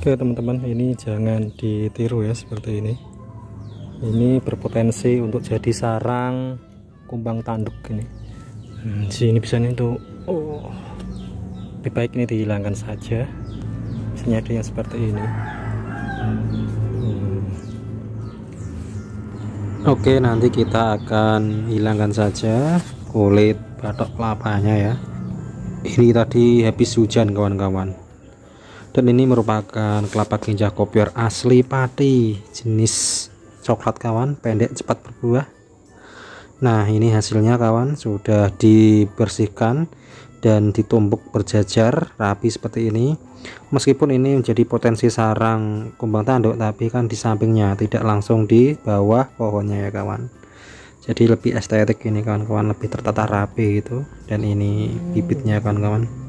Oke teman-teman ini jangan ditiru ya seperti ini ini berpotensi untuk jadi sarang kumbang tanduk ini hmm, sini bisa nih tuh oh, lebih baik ini dihilangkan saja ada yang seperti ini hmm. oke nanti kita akan hilangkan saja kulit batok kelapanya ya ini tadi habis hujan kawan-kawan dan ini merupakan kelapa ginjal kopior asli pati jenis coklat kawan pendek cepat berbuah nah ini hasilnya kawan sudah dibersihkan dan ditumbuk berjajar rapi seperti ini meskipun ini menjadi potensi sarang kumbang tanduk tapi kan di sampingnya tidak langsung di bawah pohonnya ya kawan jadi lebih estetik ini kawan-kawan lebih tertata rapi gitu dan ini bibitnya kawan-kawan